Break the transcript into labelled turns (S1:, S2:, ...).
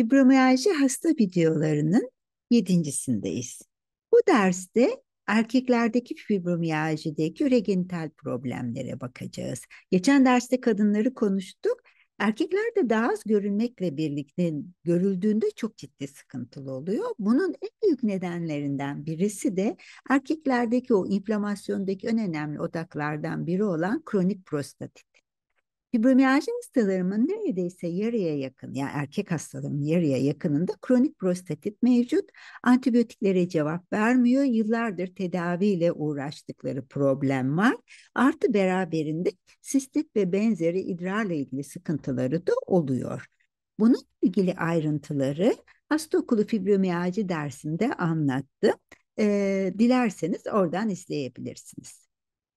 S1: fibromiyalji hasta videolarının yedincisindeyiz. Bu derste erkeklerdeki fibromiyajideki üregenital problemlere bakacağız. Geçen derste kadınları konuştuk. Erkekler de daha az görülmekle birlikte görüldüğünde çok ciddi sıkıntılı oluyor. Bunun en büyük nedenlerinden birisi de erkeklerdeki o inflamasyondaki en önemli odaklardan biri olan kronik prostatit. Fibromiyalji hastalarımın neredeyse yarıya yakın, yani erkek hastalarımın yarıya yakınında kronik prostatit mevcut. Antibiyotiklere cevap vermiyor. Yıllardır tedaviyle uğraştıkları problem var. Artı beraberinde sistit ve benzeri idrarla ilgili sıkıntıları da oluyor. Bunun ilgili ayrıntıları hasta okulu fibromiyalji dersinde anlattım. Ee, dilerseniz oradan izleyebilirsiniz.